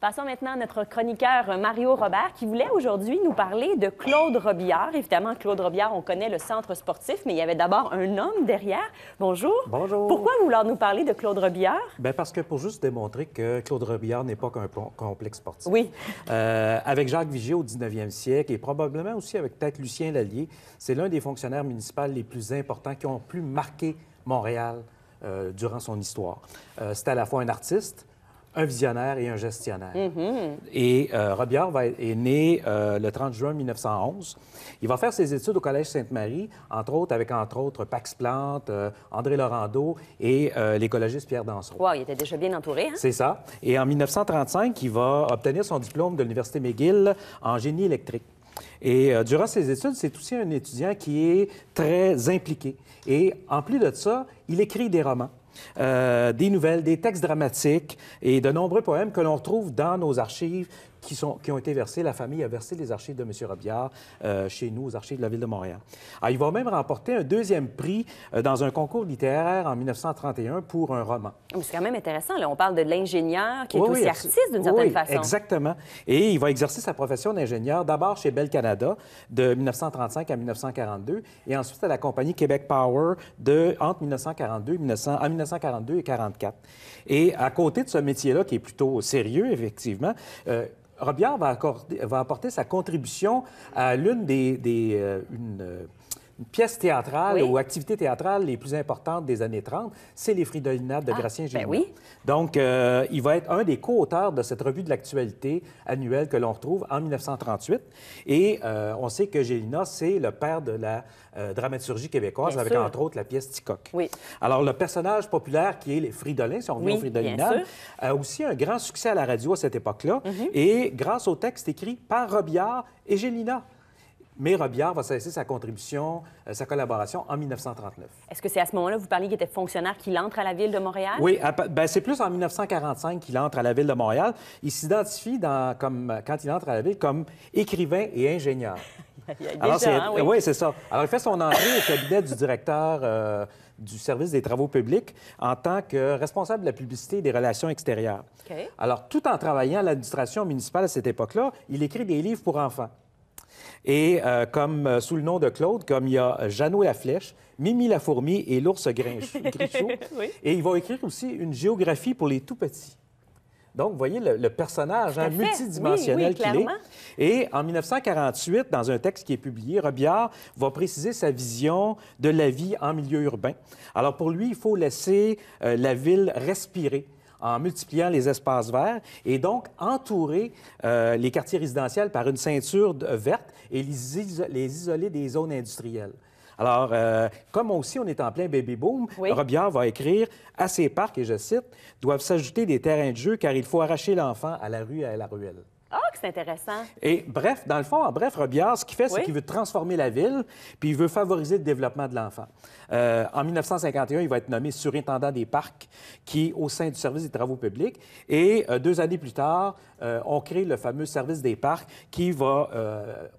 Passons maintenant à notre chroniqueur euh, Mario Robert qui voulait aujourd'hui nous parler de Claude Robillard. Évidemment, Claude Robillard, on connaît le centre sportif, mais il y avait d'abord un homme derrière. Bonjour. Bonjour. Pourquoi vouloir nous parler de Claude Robillard? Ben, parce que pour juste démontrer que Claude Robillard n'est pas qu'un complexe sportif. Oui. Euh, avec Jacques Vigier au 19e siècle et probablement aussi avec peut-être Lucien Lallier, c'est l'un des fonctionnaires municipaux les plus importants qui ont plus marqué Montréal euh, durant son histoire. c'est à la fois un artiste, un visionnaire et un gestionnaire. Mm-hmm. Et euh, Robillard va, est né euh, le 30 juin 1911. Il va faire ses études au Collège Sainte-Marie, entre autres avec, entre autres, Pax Plante, euh, André Laurando et euh, l'écologiste Pierre Dansereau. Wow, il était déjà bien entouré. Hein? C'est ça. Et en 1935, il va obtenir son diplôme de l'Université McGill en génie électrique. Et durant ses études, c'est aussi un étudiant qui est très impliqué. Et en plus de ça, il écrit des romans. Euh, des nouvelles, des textes dramatiques et de nombreux poèmes que l'on retrouve dans nos archives, qui, sont, qui ont été versés. La famille a versé les archives de M. Robillard euh, chez nous, aux archives de la Ville de Montréal. Ah, il va même remporter un deuxième prix euh, dans un concours littéraire en 1931 pour un roman. C'est quand même intéressant. Là. On parle de l'ingénieur qui est aussi artiste d'une certaine façon. Exactement. Et il va exercer sa profession d'ingénieur d'abord chez Bell Canada de 1935 à 1942 et ensuite à la compagnie Québec Power de, entre 1942 et 1942 et 1944. Et à côté de ce métier-là, qui est plutôt sérieux, effectivement, euh, Robillard va, va apporter sa contribution à l'une des, des euh, une, euh, pièce théâtrale ou activité théâtrale les plus importantes des années 30, c'est les Fridolinades de ah, Gracien ben oui. Donc, euh, il va être un des co-auteurs de cette revue de l'actualité annuelle que l'on retrouve en 1938. Et euh, on sait que Gélina, c'est le père de la euh, dramaturgie québécoise, avec entre autres la pièce Ticoc. Oui. Alors, le personnage populaire qui est les Fridolins, si on revient aux a aussi un grand succès à la radio à cette époque-là, mm-hmm. et grâce au texte écrit par Robillard et Gélina mais Robillard va cesser sa contribution, euh, sa collaboration en 1939. Est-ce que c'est à ce moment-là, vous parliez qu'il était fonctionnaire, qu'il entre à la ville de Montréal? Oui, ben, c'est plus en 1945 qu'il entre à la ville de Montréal. Il s'identifie, comme, quand il entre à la ville, comme écrivain et ingénieur. il Alors, c'est, hein, c'est ça. Alors, il fait son entrée au cabinet du directeur euh, du service des travaux publics en tant que responsable de la publicité et des relations extérieures. Alors, tout en travaillant à l'administration municipale à cette époque-là, il écrit des livres pour enfants. Et euh, comme euh, sous le nom de Claude, comme il y a Jeannot la Flèche, Mimi la Fourmi et l'ours Grinchot. Et il va écrire aussi une géographie pour les tout-petits. Donc, vous voyez le, personnage hein, multidimensionnel qu'il est. Et en 1948, dans un texte qui est publié, Robillard va préciser sa vision de la vie en milieu urbain. Alors, pour lui, il faut laisser euh, la ville respirer en multipliant les espaces verts et donc entourer euh, les quartiers résidentiels par une ceinture verte et les, isoler des zones industrielles. Alors, euh, comme aussi on est en plein baby boom, Robillard va écrire à ces parcs, et je cite, doivent s'ajouter des terrains de jeu car il faut arracher l'enfant à la rue et à la ruelle. Ah, c'est intéressant. Et bref, dans le fond, en bref, Robillard, ce qu'il fait, c'est qu'il veut transformer la ville, puis il veut favoriser le développement de l'enfant. Euh, en 1951, il va être nommé surintendant des parcs, qui, au sein du service des travaux publics, et euh, deux années plus tard, euh, on crée le fameux service des parcs, qui va,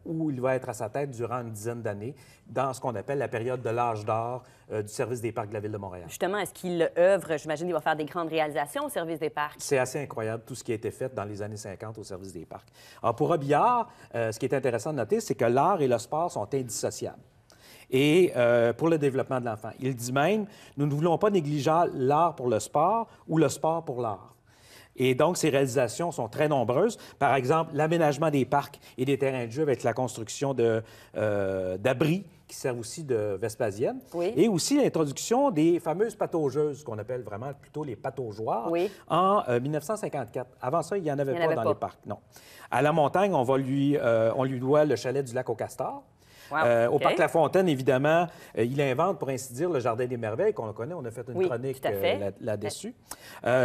où il va être à sa tête durant une dizaine d'années, dans ce qu'on appelle la période de l'âge d'or du service des parcs de la ville de Montréal. Justement, est-ce qu'il œuvre, j'imagine, il va faire des grandes réalisations au service des parcs? C'est assez incroyable tout ce qui a été fait dans les années 50 au service des parcs. Alors, ah, pour Robillard, euh, ce qui est intéressant de noter, c'est que l'art et le sport sont indissociables et euh, pour le développement de l'enfant. Il dit même, nous ne voulons pas négliger l'art pour le sport ou le sport pour l'art. Et donc, ces réalisations sont très nombreuses. Par exemple, l'aménagement des parcs et des terrains de jeu avec la construction euh, d'abris qui servent aussi de Vespasienne. Et aussi l'introduction des fameuses pataugeuses, qu'on appelle vraiment plutôt les pataugeoires, en 1954. Euh, Avant ça, il n'y en avait pas dans les parcs, non. À la montagne, on, va lui, euh, on lui doit le chalet du lac au Castor. Euh, au Parc La Fontaine, évidemment, euh, il invente, pour ainsi dire, le Jardin des Merveilles qu'on connaît. On a fait une chronique euh, là-dessus.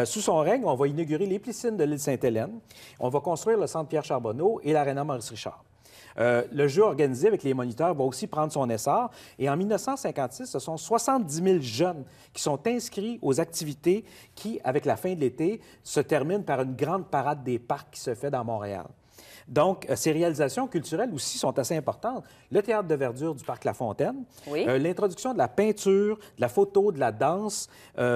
sous son règne, on va inaugurer les piscines de l'île Sainte-Hélène. On va construire le Centre Pierre Charbonneau et l'aréna Maurice Richard. Euh, le jeu organisé avec les moniteurs va aussi prendre son essor. Et en 1956, ce sont 70 000 jeunes qui sont inscrits aux activités qui, avec la fin de l'été, se terminent par une grande parade des parcs qui se fait dans Montréal. Donc, euh, ces réalisations culturelles aussi sont assez importantes. Le théâtre de verdure du Parc La Fontaine, euh, l'introduction de la peinture, de la photo, de la danse,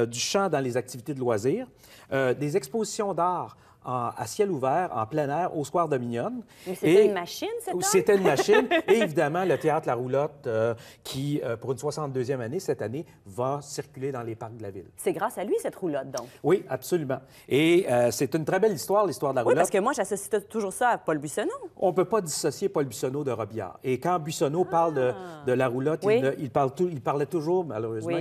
du chant dans les activités de loisirs, des expositions d'art à ciel ouvert, en plein air, au Square Dominion. C'était une machine, cette C'était une machine. et évidemment, le théâtre La Roulotte, euh, qui, euh, pour une 62e année, cette année, va circuler dans les parcs de la ville. C'est grâce à lui, cette roulotte, donc. Oui, absolument. Et euh, c'est une très belle histoire, l'histoire de la roulotte. Oui, parce que moi, j'associe toujours ça à Paul Buissonneau. On ne peut pas dissocier Paul Buissonneau de Robillard. Et quand Buissonneau ah! parle de, la roulotte, il, parle il, parlait toujours, malheureusement,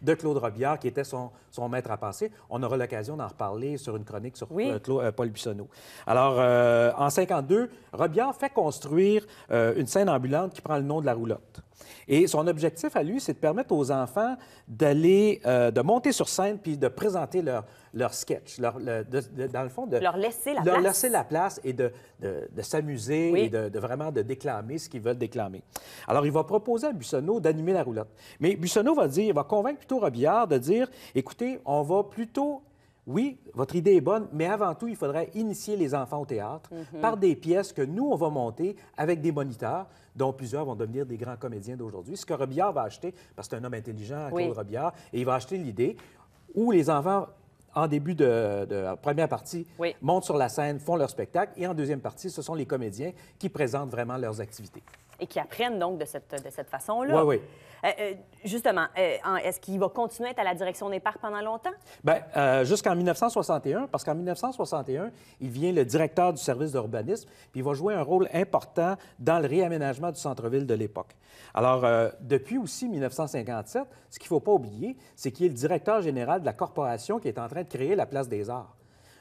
de Claude Robillard, qui était son, son maître à penser. On aura l'occasion d'en reparler sur une chronique sur euh, Paul Bussonneau. Alors, euh, en 52, Robillard fait construire euh, une scène ambulante qui prend le nom de la roulotte. Et son objectif à lui, c'est de permettre aux enfants d'aller, de monter sur scène puis de présenter leur, leur sketch, dans le fond, de leur laisser la, place. Laisser la place et de, s'amuser et de, vraiment de déclamer ce qu'ils veulent déclamer. Alors, il va proposer à Bussonneau d'animer la roulotte. Mais Bussonneau va dire, va convaincre plutôt Robillard de dire, écoutez, on va plutôt oui, votre idée est bonne, mais avant tout, il faudrait initier les enfants au théâtre mhm. par des pièces que nous, on va monter avec des moniteurs, dont plusieurs vont devenir des grands comédiens d'aujourd'hui. Ce que Robillard va acheter, parce que c'est un homme intelligent, Claude Robillard, et il va acheter l'idée où les enfants en début de, première partie, montent sur la scène, font leur spectacle, et en deuxième partie, ce sont les comédiens qui présentent vraiment leurs activités et qui apprennent donc de cette, de cette façon-là. Oui, oui. Euh, euh, justement, euh, est-ce qu'il va continuer à être à la direction des parcs pendant longtemps? Bien, jusqu'en 1961, parce qu'en 1961, il vient le directeur du service d'urbanisme, puis il va jouer un rôle important dans le réaménagement du centre-ville de l'époque. Alors, depuis aussi 1957, ce qu'il ne faut pas oublier, c'est qu'il est le directeur général de la corporation qui est en train de créer la place des arts.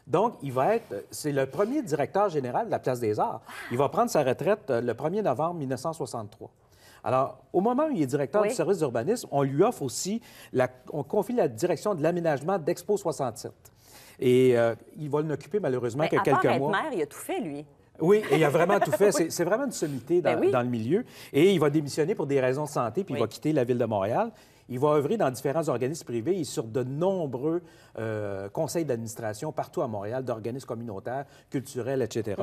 Donc, il va être, euh, c'est le premier directeur général de la Place des Arts. Il va prendre sa retraite euh, le 1er novembre 1963. Alors, au moment où il est directeur du service d'urbanisme, on lui offre aussi, la, on confie la direction de l'aménagement d'Expo 67. Et euh, il va l'occuper malheureusement que quelques il a tout fait, lui. Oui, il a vraiment tout fait. C'est vraiment une sommité ben dans, le milieu. Et il va démissionner pour des raisons de santé, puis il va quitter la ville de Montréal. Il va œuvrer dans différents organismes privés et sur de nombreux euh, conseils d'administration partout à Montréal, d'organismes communautaires, culturels, etc.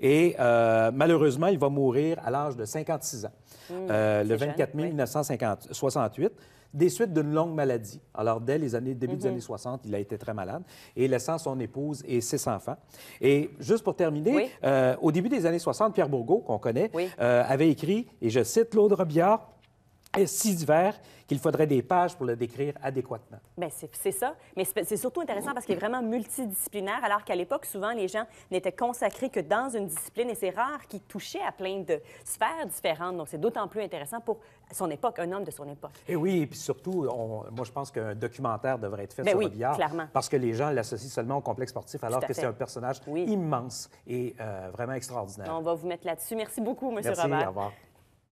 Et mm-hmm. euh, malheureusement, il va mourir à l'âge de 56 ans, mm, euh, le 24 mai 1968 des suites d'une longue maladie. Alors, dès les années, début des mm-hmm. années 60, il a été très malade et laissant son épouse et ses enfants. Et juste pour terminer, au début des années 60, Pierre Bourgault, qu'on connaît, avait écrit, et je cite Claude Robillard, si divers qu'il faudrait des pages pour le décrire adéquatement. Bien, c'est ça. Mais c'est surtout intéressant parce qu'il est vraiment multidisciplinaire, alors qu'à l'époque, souvent, les gens n'étaient consacrés que dans une discipline et c'est rare qu'il touchait à plein de sphères différentes. Donc, c'est d'autant plus intéressant pour son époque, un homme de son époque. Et oui, et puis surtout, moi, je pense qu'un documentaire devrait être fait ben sur oui, clairement. Parce que les gens l'associent seulement au complexe sportif, alors que c'est un personnage immense et euh, vraiment extraordinaire. On va vous mettre là-dessus. Merci beaucoup, M. Robert. Au revoir.